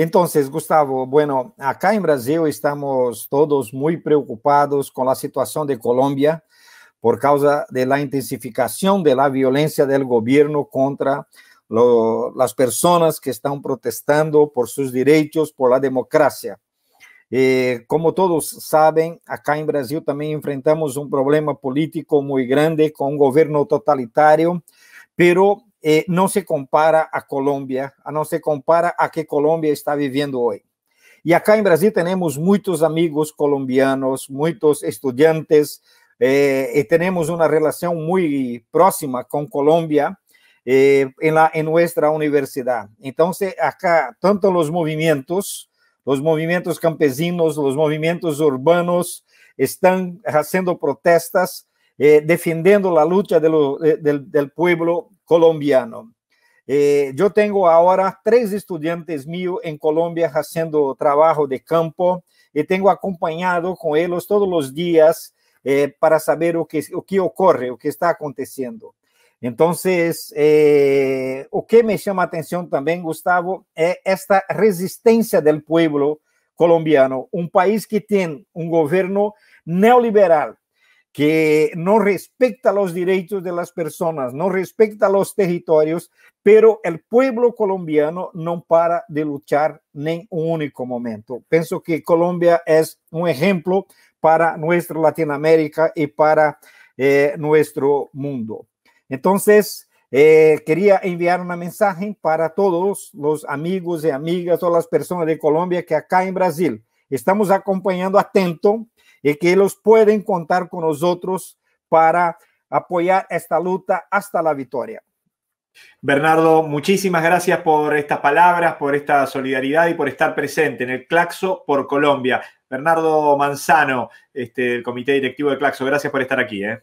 Entonces, Gustavo, bueno, acá en Brasil estamos todos muy preocupados con la situación de Colombia por causa de la intensificación de la violencia del gobierno contra las personas que están protestando por sus derechos, por la democracia. Eh, como todos saben, acá en Brasil también enfrentamos un problema político muy grande con un gobierno totalitario, pero eh, no se compara a Colombia, ah, no se compara a que Colombia está viviendo hoy. Y acá en Brasil tenemos muchos amigos colombianos, muchos estudiantes, eh, y tenemos una relación muy próxima con Colombia eh, en nuestra la, Entonces, acá, tanto los movimientos, los movimientos campesinos, los movimientos urbanos, están haciendo protestas, defendiendo la lucha del pueblo, colombiano. Eh, yo tengo ahora tres estudiantes míos en Colombia haciendo trabajo de campo y eh, tengo acompañado con ellos todos los días eh, para saber lo que, ocurre, o que está aconteciendo. Entonces, lo que me llama atención también, Gustavo, es esta resistencia del pueblo colombiano, un país que tiene un gobierno neoliberal que no respeta los derechos de las personas, no respeta los territorios, pero el pueblo colombiano no para de luchar ni un único momento. Pienso que Colombia es un ejemplo para nuestra Latinoamérica y para eh, nuestro mundo. Entonces, eh, quería enviar una mensaje para todos los amigos y amigas, o las personas de Colombia que acá en Brasil estamos acompañando atento y que los pueden contar con nosotros para apoyar esta lucha hasta la victoria. Bernardo, muchísimas gracias por estas palabras, por esta solidaridad y por estar presente en el Claxo por Colombia. Bernardo Manzano, este, el comité directivo de Claxo, gracias por estar aquí. ¿eh?